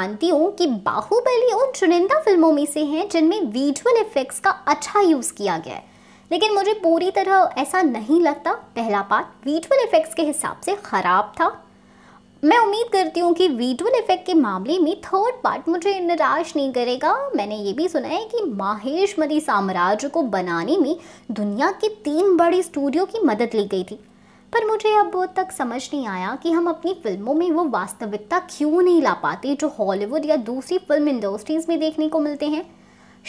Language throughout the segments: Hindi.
मानती हूँ कि बाहुबली उन चुनिंदा फिल्मों में से हैं जिनमें विजुअल इफेक्ट्स का अच्छा यूज़ किया गया है लेकिन मुझे पूरी तरह ऐसा नहीं लगता पहला पार्ट विजुअल इफेक्ट्स के हिसाब से ख़राब था मैं उम्मीद करती हूँ कि विजुअल इफेक्ट के मामले में थर्ड पार्ट मुझे निराश नहीं करेगा मैंने ये भी सुना है कि माहेश साम्राज्य को बनाने में दुनिया के तीन बड़े स्टूडियो की मदद ली गई थी पर मुझे अब तक समझ नहीं आया कि हम अपनी फिल्मों में वो वास्तविकता क्यों नहीं ला पाते जो हॉलीवुड या दूसरी फिल्म इंडस्ट्रीज़ में देखने को मिलते हैं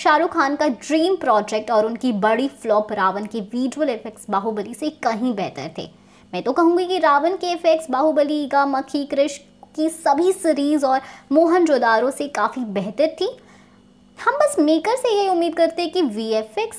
शाहरुख खान का ड्रीम प्रोजेक्ट और उनकी बड़ी फ्लॉप रावण के विजुअल इफेक्ट्स बाहुबली से कहीं बेहतर थे मैं तो कहूँगी कि रावण के इफेक्ट्स बाहुबली का मक्खी कृष्ण की सभी सीरीज़ और मोहन से काफ़ी बेहतर थी हम बस मेकर से यही उम्मीद करते हैं कि वी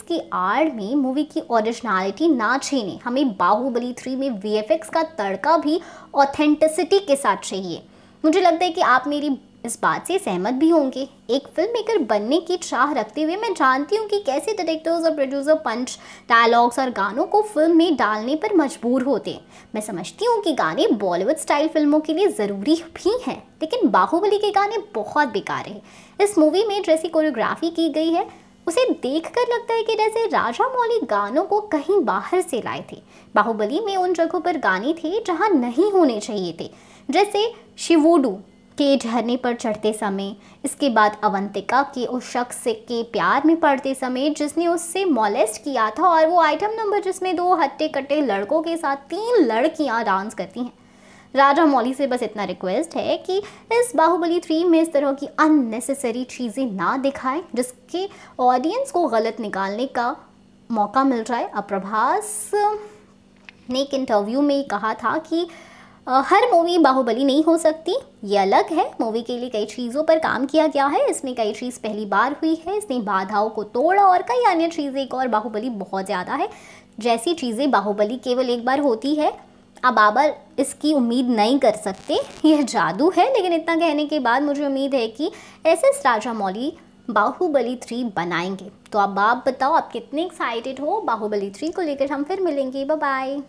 की आड़ में मूवी की ओरिजिनलिटी ना छीने हमें बाहुबली थ्री में वी का तड़का भी ऑथेंटिसिटी के साथ चाहिए मुझे लगता है कि आप मेरी इस बात से सहमत भी होंगे एक फिल्म मेकर बनने की चाह रखते हुए मैं जानती हूँ कि कैसे डायरेक्टर्स और प्रोड्यूसर पंच डायलॉग्स और गानों को फिल्म में डालने पर मजबूर होते हैं मैं समझती हूँ कि गाने बॉलीवुड स्टाइल फिल्मों के लिए ज़रूरी भी हैं लेकिन बाहुबली के गाने बहुत बेकार हैं इस मूवी में जैसी कोरियोग्राफी की गई है उसे कर लगता है कि जैसे राजा मौली गानों को कहीं बाहर से लाए थे बाहुबली में उन जगहों पर गाने थे जहाँ नहीं होने चाहिए थे जैसे शिवोडू के झरने पर चढ़ते समय इसके बाद अवंतिका के उस शख्स के प्यार में पड़ते समय जिसने उससे मोलेस्ट किया था और वो आइटम नंबर जिसमें दो हट्टे कट्टे लड़कों के साथ तीन लड़कियां डांस करती हैं राजा मौली से बस इतना रिक्वेस्ट है कि इस बाहुबली थ्री में इस तरह की अननेसेसरी चीज़ें ना दिखाएं जिसके ऑडियंस को गलत निकालने का मौका मिल रहा है अब प्रभास ने एक इंटरव्यू में कहा था कि हर मूवी बाहुबली नहीं हो सकती ये अलग है मूवी के लिए कई चीज़ों पर काम किया गया है इसमें कई चीज़ पहली बार हुई है इसने बाधाओं को तोड़ा और कई अन्य चीज़ें एक और बाहुबली बहुत ज़्यादा है जैसी चीज़ें बाहुबली केवल एक बार होती है अब आबर इसकी उम्मीद नहीं कर सकते यह जादू है लेकिन इतना कहने के बाद मुझे उम्मीद है कि S S Rajamouli Baahubali three बनाएंगे तो अब आप बताओ आप कितने एक्साइटेड हो बाहुबली थ्री को लेकर हम फिर मिलेंगे बाय